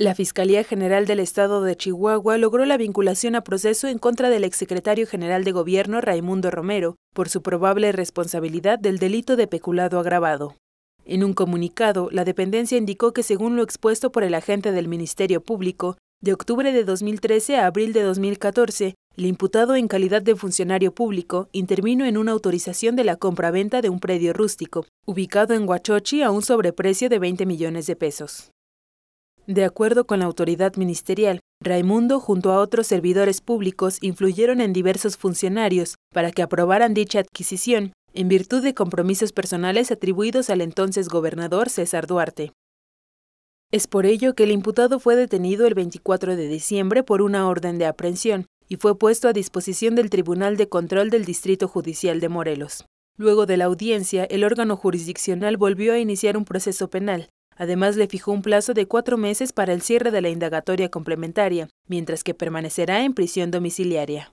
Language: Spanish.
La Fiscalía General del Estado de Chihuahua logró la vinculación a proceso en contra del exsecretario general de Gobierno Raimundo Romero por su probable responsabilidad del delito de peculado agravado. En un comunicado, la dependencia indicó que según lo expuesto por el agente del Ministerio Público, de octubre de 2013 a abril de 2014, el imputado en calidad de funcionario público intervino en una autorización de la compraventa de un predio rústico, ubicado en Huachochi a un sobreprecio de 20 millones de pesos. De acuerdo con la autoridad ministerial, Raimundo junto a otros servidores públicos influyeron en diversos funcionarios para que aprobaran dicha adquisición, en virtud de compromisos personales atribuidos al entonces gobernador César Duarte. Es por ello que el imputado fue detenido el 24 de diciembre por una orden de aprehensión y fue puesto a disposición del Tribunal de Control del Distrito Judicial de Morelos. Luego de la audiencia, el órgano jurisdiccional volvió a iniciar un proceso penal, Además, le fijó un plazo de cuatro meses para el cierre de la indagatoria complementaria, mientras que permanecerá en prisión domiciliaria.